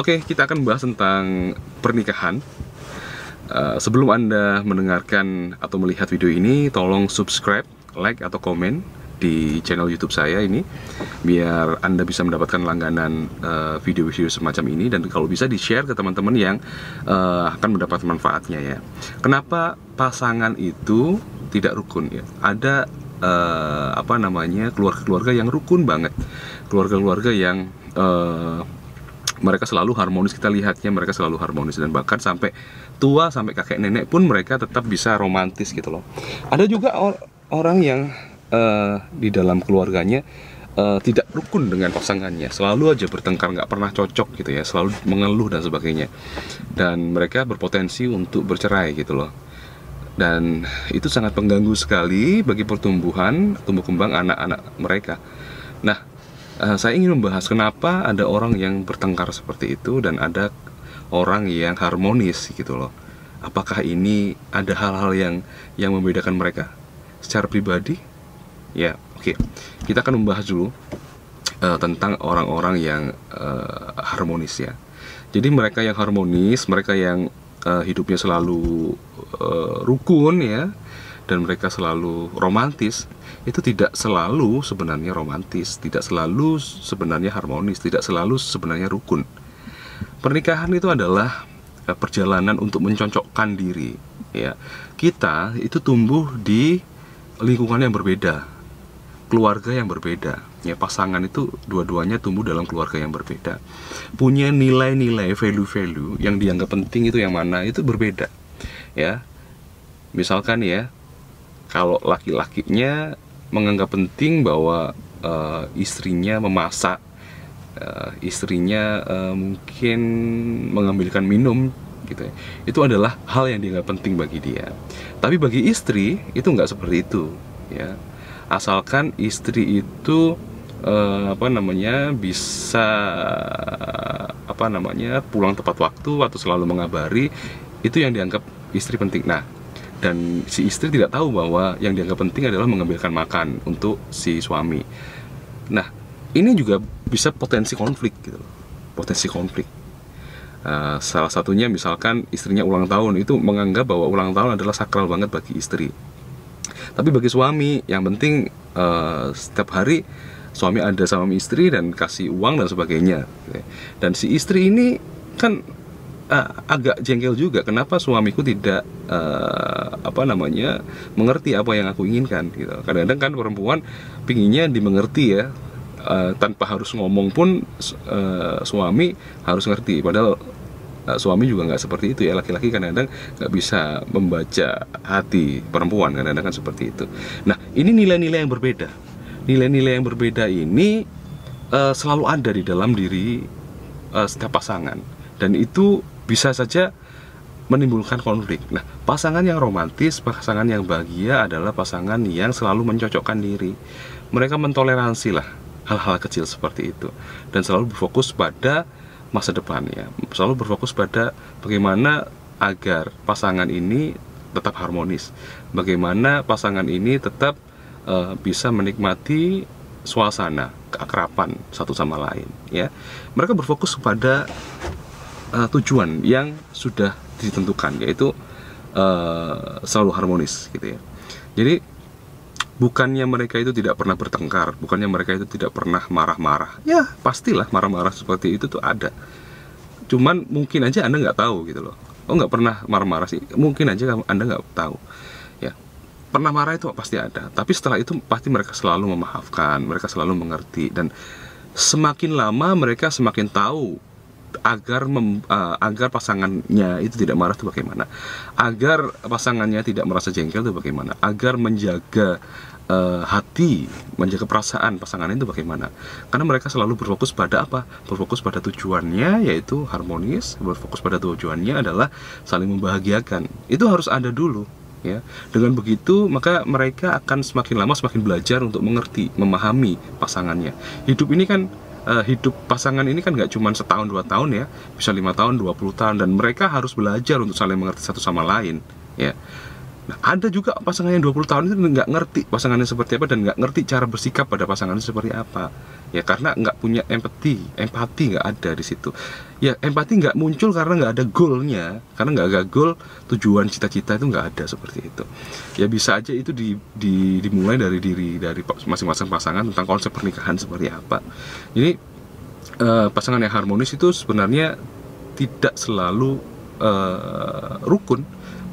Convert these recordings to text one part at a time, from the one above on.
Oke, okay, kita akan bahas tentang pernikahan. Uh, sebelum Anda mendengarkan atau melihat video ini, tolong subscribe, like, atau komen di channel YouTube saya ini, biar Anda bisa mendapatkan langganan eh, video-video uh, semacam ini, dan kalau bisa di-share ke teman-teman yang uh, akan mendapat manfaatnya ya. Kenapa pasangan itu tidak rukun ya? Ada uh, apa namanya keluarga-keluarga yang rukun banget, keluarga-keluarga yang uh, mereka selalu harmonis kita lihatnya mereka selalu harmonis dan bahkan sampai tua sampai kakek nenek pun mereka tetap bisa romantis gitu loh ada juga or orang yang uh, di dalam keluarganya uh, tidak rukun dengan pasangannya selalu aja bertengkar nggak pernah cocok gitu ya selalu mengeluh dan sebagainya dan mereka berpotensi untuk bercerai gitu loh dan itu sangat pengganggu sekali bagi pertumbuhan tumbuh kembang anak-anak mereka nah Eh, saya ingin membahas kenapa ada orang yang bertengkar seperti itu dan ada orang yang harmonis gitu loh. Apakah ini ada hal-hal yang yang membedakan mereka? Secara pribadi, ya oke, okay. kita akan membahas dulu uh, tentang orang-orang yang uh, harmonis ya. Jadi mereka yang harmonis, mereka yang uh, hidupnya selalu uh, rukun ya dan mereka selalu romantis itu tidak selalu sebenarnya romantis tidak selalu sebenarnya harmonis tidak selalu sebenarnya rukun pernikahan itu adalah eh, perjalanan untuk mencocokkan diri ya kita itu tumbuh di lingkungan yang berbeda keluarga yang berbeda ya pasangan itu dua-duanya tumbuh dalam keluarga yang berbeda punya nilai-nilai value-value yang dianggap penting itu yang mana itu berbeda ya misalkan ya kalau laki-lakinya menganggap penting bahwa uh, istrinya memasak, uh, istrinya uh, mungkin mengambilkan minum gitu ya. Itu adalah hal yang dianggap penting bagi dia. Tapi bagi istri itu nggak seperti itu ya. Asalkan istri itu uh, apa namanya bisa apa namanya pulang tepat waktu atau selalu mengabari itu yang dianggap istri penting. Nah, dan si istri tidak tahu bahwa yang dianggap penting adalah mengambilkan makan untuk si suami. Nah, ini juga bisa potensi konflik gitu loh. Potensi konflik. Uh, salah satunya misalkan istrinya ulang tahun itu menganggap bahwa ulang tahun adalah sakral banget bagi istri. Tapi bagi suami yang penting uh, setiap hari suami ada sama istri dan kasih uang dan sebagainya. Dan si istri ini kan uh, agak jengkel juga kenapa suamiku tidak uh, apa namanya mengerti apa yang aku inginkan gitu kadang-kadang kan perempuan pinginnya dimengerti ya uh, tanpa harus ngomong pun uh, suami harus ngerti padahal uh, suami juga nggak seperti itu ya laki-laki kadang-kadang nggak bisa membaca hati perempuan kadang-kadang kan seperti itu nah ini nilai-nilai yang berbeda nilai-nilai yang berbeda ini uh, selalu ada di dalam diri setiap pasangan dan itu bisa saja menimbulkan konflik. Nah, pasangan yang romantis, pasangan yang bahagia adalah pasangan yang selalu mencocokkan diri. Mereka mentoleransi lah hal-hal kecil seperti itu dan selalu berfokus pada masa depannya. Selalu berfokus pada bagaimana agar pasangan ini tetap harmonis. Bagaimana pasangan ini tetap uh, bisa menikmati suasana keakraban satu sama lain ya. Mereka berfokus pada uh, tujuan yang sudah ditentukan yaitu uh, selalu harmonis gitu ya jadi bukannya mereka itu tidak pernah bertengkar bukannya mereka itu tidak pernah marah-marah ya pastilah marah-marah seperti itu tuh ada cuman mungkin aja anda nggak tahu gitu loh oh nggak pernah marah-marah sih mungkin aja anda nggak tahu ya pernah marah itu pasti ada tapi setelah itu pasti mereka selalu memaafkan mereka selalu mengerti dan semakin lama mereka semakin tahu agar mem, uh, agar pasangannya itu tidak marah itu bagaimana agar pasangannya tidak merasa jengkel itu bagaimana agar menjaga uh, hati menjaga perasaan pasangannya itu bagaimana karena mereka selalu berfokus pada apa berfokus pada tujuannya yaitu harmonis berfokus pada tujuannya adalah saling membahagiakan itu harus ada dulu ya dengan begitu maka mereka akan semakin lama semakin belajar untuk mengerti memahami pasangannya hidup ini kan uh, hidup pasangan ini kan nggak cuma setahun dua tahun ya bisa lima tahun dua puluh tahun dan mereka harus belajar untuk saling mengerti satu sama lain ya Nah, ada juga pasangan yang 20 tahun itu nggak ngerti pasangannya seperti apa dan nggak ngerti cara bersikap pada pasangannya seperti apa. Ya karena nggak punya empati, empati nggak ada di situ. Ya empati nggak muncul karena nggak ada goalnya, karena nggak ada goal tujuan cita-cita itu nggak ada seperti itu. Ya bisa aja itu di, di, dimulai dari diri dari masing-masing pasangan tentang konsep pernikahan seperti apa. ini eh, pasangan yang harmonis itu sebenarnya tidak selalu eh, rukun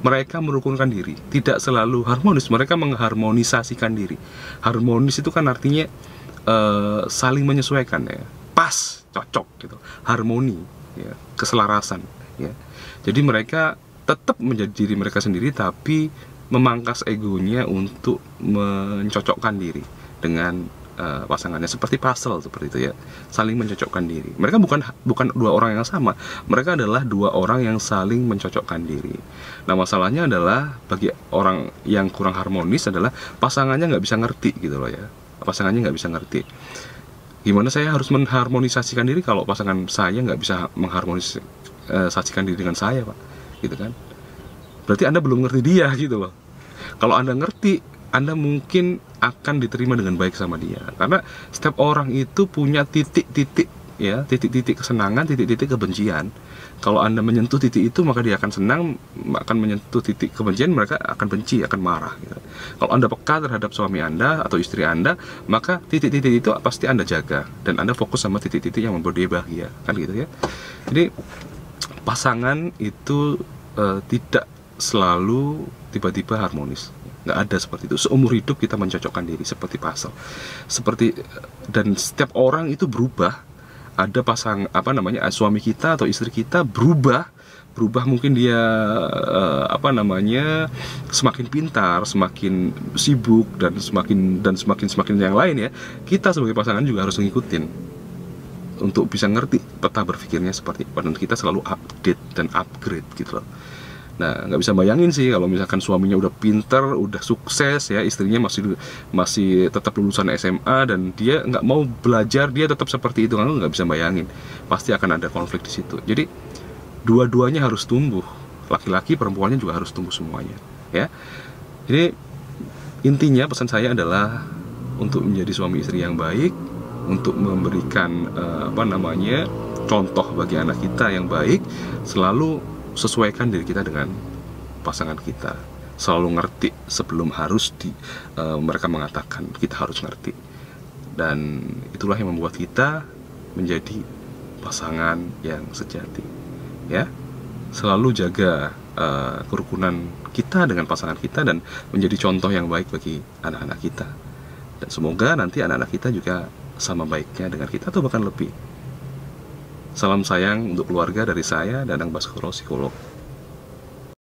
mereka merukunkan diri tidak selalu harmonis mereka mengharmonisasikan diri harmonis itu kan artinya uh, saling menyesuaikan ya pas cocok gitu harmoni ya, keselarasan ya jadi mereka tetap menjadi diri mereka sendiri tapi memangkas egonya untuk mencocokkan diri dengan uh, pasangannya seperti puzzle seperti itu ya saling mencocokkan diri mereka bukan bukan dua orang yang sama mereka adalah dua orang yang saling mencocokkan diri nah masalahnya adalah bagi orang yang kurang harmonis adalah pasangannya nggak bisa ngerti gitu loh ya pasangannya nggak bisa ngerti gimana saya harus mengharmonisasikan diri kalau pasangan saya nggak bisa mengharmonisasikan eh, diri dengan saya pak gitu kan berarti anda belum ngerti dia gitu loh kalau anda ngerti anda mungkin akan diterima dengan baik sama dia karena setiap orang itu punya titik-titik ya titik-titik kesenangan titik-titik kebencian kalau anda menyentuh titik itu maka dia akan senang akan menyentuh titik kebencian mereka akan benci akan marah gitu. kalau anda peka terhadap suami anda atau istri anda maka titik-titik itu pasti anda jaga dan anda fokus sama titik-titik yang membuat dia bahagia kan gitu ya jadi pasangan itu uh, tidak selalu tiba-tiba harmonis nggak ada seperti itu seumur hidup kita mencocokkan diri seperti pasal seperti dan setiap orang itu berubah ada pasang apa namanya eh, suami kita atau istri kita berubah berubah mungkin dia uh, apa namanya semakin pintar, semakin sibuk dan semakin dan semakin semakin yang lain ya. Kita sebagai pasangan juga harus ngikutin untuk bisa ngerti peta berpikirnya seperti apa dan kita selalu update dan upgrade gitu loh. Nah, nggak bisa bayangin sih kalau misalkan suaminya udah pinter, udah sukses ya, istrinya masih masih tetap lulusan SMA dan dia nggak mau belajar, dia tetap seperti itu kan nggak bisa bayangin. Pasti akan ada konflik di situ. Jadi dua-duanya harus tumbuh. Laki-laki, perempuannya juga harus tumbuh semuanya, ya. Jadi intinya pesan saya adalah untuk menjadi suami istri yang baik, untuk memberikan uh, apa namanya contoh bagi anak kita yang baik, selalu sesuaikan diri kita dengan pasangan kita selalu ngerti sebelum harus di e, mereka mengatakan kita harus ngerti dan itulah yang membuat kita menjadi pasangan yang sejati ya selalu jaga e, kerukunan kita dengan pasangan kita dan menjadi contoh yang baik bagi anak-anak kita dan semoga nanti anak-anak kita juga sama baiknya dengan kita atau bahkan lebih Salam sayang untuk keluarga dari saya, Dadang Baskoro, psikolog.